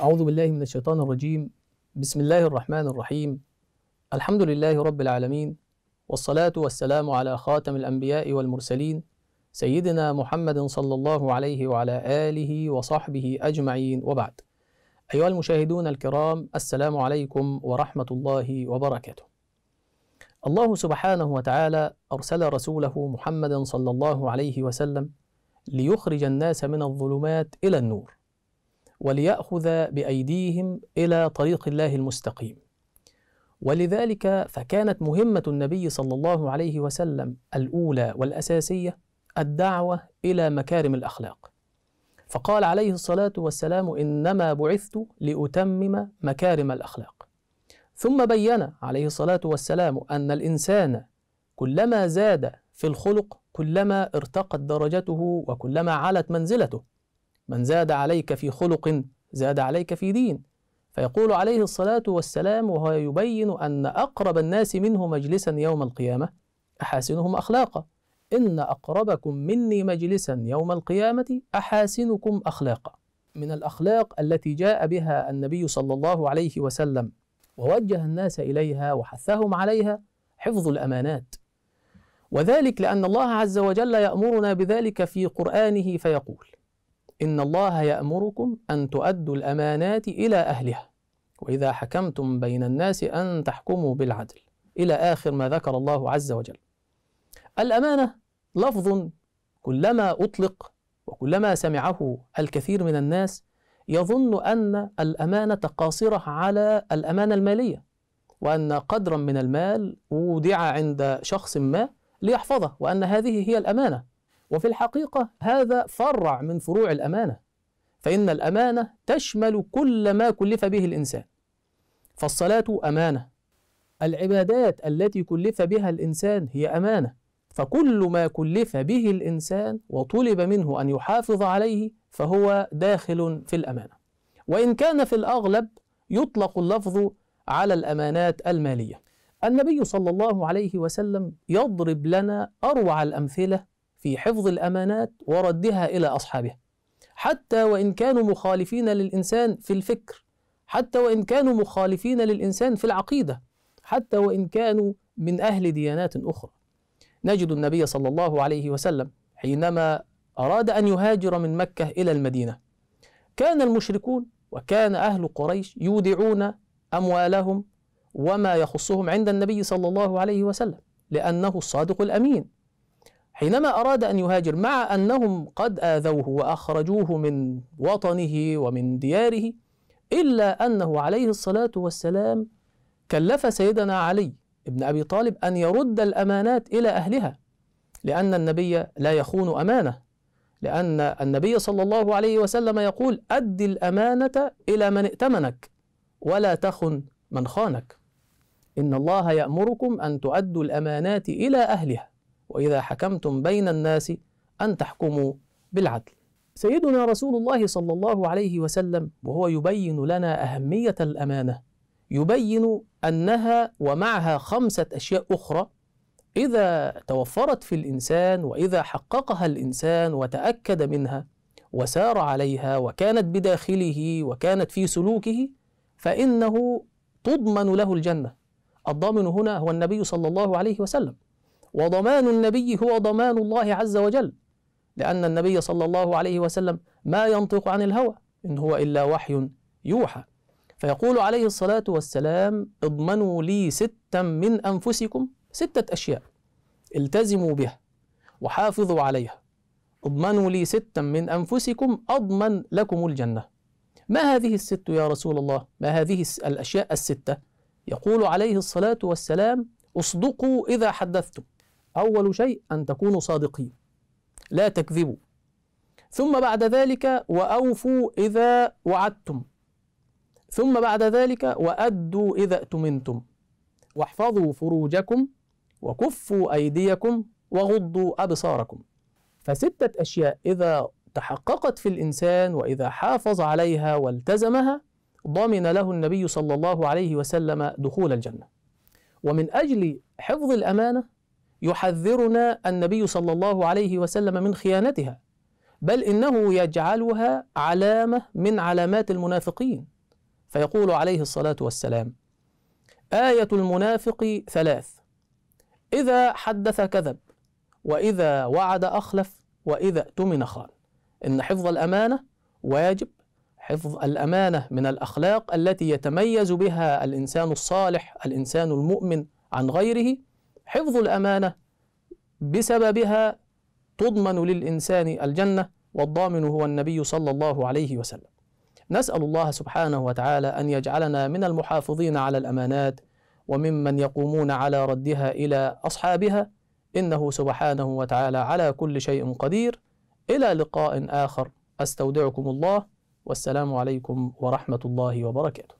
أعوذ بالله من الشيطان الرجيم بسم الله الرحمن الرحيم الحمد لله رب العالمين والصلاة والسلام على خاتم الأنبياء والمرسلين سيدنا محمد صلى الله عليه وعلى آله وصحبه أجمعين وبعد أيها المشاهدون الكرام السلام عليكم ورحمة الله وبركاته الله سبحانه وتعالى أرسل رسوله محمد صلى الله عليه وسلم ليخرج الناس من الظلمات إلى النور وليأخذ بأيديهم إلى طريق الله المستقيم ولذلك فكانت مهمة النبي صلى الله عليه وسلم الأولى والأساسية الدعوة إلى مكارم الأخلاق فقال عليه الصلاة والسلام إنما بعثت لأتمم مكارم الأخلاق ثم بين عليه الصلاة والسلام أن الإنسان كلما زاد في الخلق كلما ارتقت درجته وكلما علت منزلته من زاد عليك في خلق زاد عليك في دين فيقول عليه الصلاة والسلام وهو يبين أن أقرب الناس منه مجلسا يوم القيامة أحاسنهم أخلاقا إن أقربكم مني مجلسا يوم القيامة أحاسنكم أخلاقا من الأخلاق التي جاء بها النبي صلى الله عليه وسلم ووجه الناس إليها وحثهم عليها حفظ الأمانات وذلك لأن الله عز وجل يأمرنا بذلك في قرآنه فيقول إن الله يأمركم أن تؤدوا الأمانات إلى أهلها وإذا حكمتم بين الناس أن تحكموا بالعدل إلى آخر ما ذكر الله عز وجل الأمانة لفظ كلما أطلق وكلما سمعه الكثير من الناس يظن أن الأمانة قاصرة على الأمانة المالية وأن قدرا من المال وضع عند شخص ما ليحفظه وأن هذه هي الأمانة وفي الحقيقة هذا فرع من فروع الأمانة فإن الأمانة تشمل كل ما كلف به الإنسان فالصلاة أمانة العبادات التي كلف بها الإنسان هي أمانة فكل ما كلف به الإنسان وطلب منه أن يحافظ عليه فهو داخل في الأمانة وإن كان في الأغلب يطلق اللفظ على الأمانات المالية النبي صلى الله عليه وسلم يضرب لنا أروع الأمثلة في حفظ الامانات وردها الى اصحابها حتى وان كانوا مخالفين للانسان في الفكر حتى وان كانوا مخالفين للانسان في العقيده حتى وان كانوا من اهل ديانات اخرى نجد النبي صلى الله عليه وسلم حينما اراد ان يهاجر من مكه الى المدينه كان المشركون وكان اهل قريش يودعون اموالهم وما يخصهم عند النبي صلى الله عليه وسلم لانه الصادق الامين حينما أراد أن يهاجر مع أنهم قد آذوه وأخرجوه من وطنه ومن دياره إلا أنه عليه الصلاة والسلام كلف سيدنا علي بن أبي طالب أن يرد الأمانات إلى أهلها لأن النبي لا يخون أمانة لأن النبي صلى الله عليه وسلم يقول أد الأمانة إلى من ائتمنك ولا تخن من خانك إن الله يأمركم أن تؤدوا الأمانات إلى أهلها وإذا حكمتم بين الناس أن تحكموا بالعدل سيدنا رسول الله صلى الله عليه وسلم وهو يبين لنا أهمية الأمانة يبين أنها ومعها خمسة أشياء أخرى إذا توفرت في الإنسان وإذا حققها الإنسان وتأكد منها وسار عليها وكانت بداخله وكانت في سلوكه فإنه تضمن له الجنة الضامن هنا هو النبي صلى الله عليه وسلم وضمان النبي هو ضمان الله عز وجل لأن النبي صلى الله عليه وسلم ما ينطق عن الهوى إن هو إلا وحي يوحى فيقول عليه الصلاة والسلام اضمنوا لي ستا من أنفسكم ستة أشياء التزموا بها وحافظوا عليها اضمنوا لي ستا من أنفسكم أضمن لكم الجنة ما هذه الست يا رسول الله ما هذه الأشياء الستة يقول عليه الصلاة والسلام اصدقوا إذا حدثتم أول شيء أن تكونوا صادقين لا تكذبوا ثم بعد ذلك وأوفوا إذا وعدتم ثم بعد ذلك وأدوا إذا أتمنتم واحفظوا فروجكم وكفوا أيديكم وغضوا أبصاركم فستة أشياء إذا تحققت في الإنسان وإذا حافظ عليها والتزمها ضمن له النبي صلى الله عليه وسلم دخول الجنة ومن أجل حفظ الأمانة يحذرنا النبي صلى الله عليه وسلم من خيانتها بل انه يجعلها علامه من علامات المنافقين فيقول عليه الصلاه والسلام ايه المنافق ثلاث اذا حدث كذب واذا وعد اخلف واذا اؤتمن خان ان حفظ الامانه واجب حفظ الامانه من الاخلاق التي يتميز بها الانسان الصالح الانسان المؤمن عن غيره حفظ الأمانة بسببها تضمن للإنسان الجنة والضامن هو النبي صلى الله عليه وسلم نسأل الله سبحانه وتعالى أن يجعلنا من المحافظين على الأمانات وممن يقومون على ردها إلى أصحابها إنه سبحانه وتعالى على كل شيء قدير إلى لقاء آخر أستودعكم الله والسلام عليكم ورحمة الله وبركاته